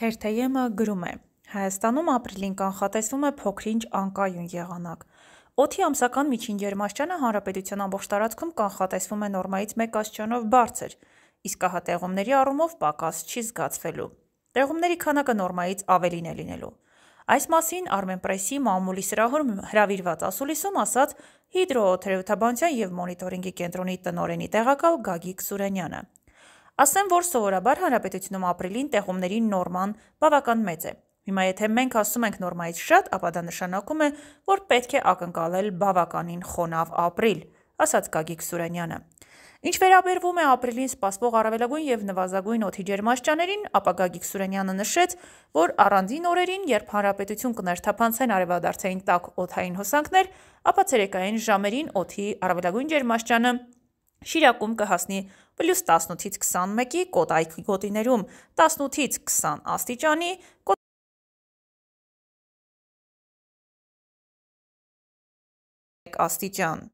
Թերթեյեմը գրում է. Հայաստանում ապրիլին կանխատեսվում է փոքրինչ անկայուն եղանակ։ Օթի ամսական միջին ջերմաստիճանը հանրապետության ամբողջ տարածքում կանխատեսվում է նորմայից 1 աստիճանով բարձր, իսկ ահա տեղումների առումով պակաս չի զգացվելու։ Տեղումների քանակը նորմայից ավելին է լինելու։ Այս մասին Armenpress-ի մամուլի սրահոր հրավիրված ասուլիսում ասաց հիդրոօթերոթաբանության եւ մոնիտորինգի կենտրոնի տնօրենի տեղակալ Գագիկ Սուրենյանը։ Ասեմ, որ սովորաբար հանրապետությունում ապրելին տեղումների նորման բավական մեծ է։ Հիմա եթե մենք ասում ենք նորմայից շատ, ապա դա նշանակում է, որ պետք է ակնկալել բավականին խոնավ ապրիլ, ասաց Գագիկ Սուրանյանը։ Ինչ վերաբերվում է ապրիլին սպասվող առավելագույն եւ նվազագույն օդի ջերմաստիճաններին, ապա Գագիկ Սուրենյանը նշեց, որ առանձին օրերին, երբ հանրապետություն կներթափանցեն արևադարձային տաք օթային հոսանքներ, ապա ցերեկային ժամերին օդի առավելագույն ջերմաստիճանը Շիրակում կհասնի պլյուս 18-ից 21-ի, կոտայքի գոտիներում 18-ից 20 աստիճանի, աստիճան։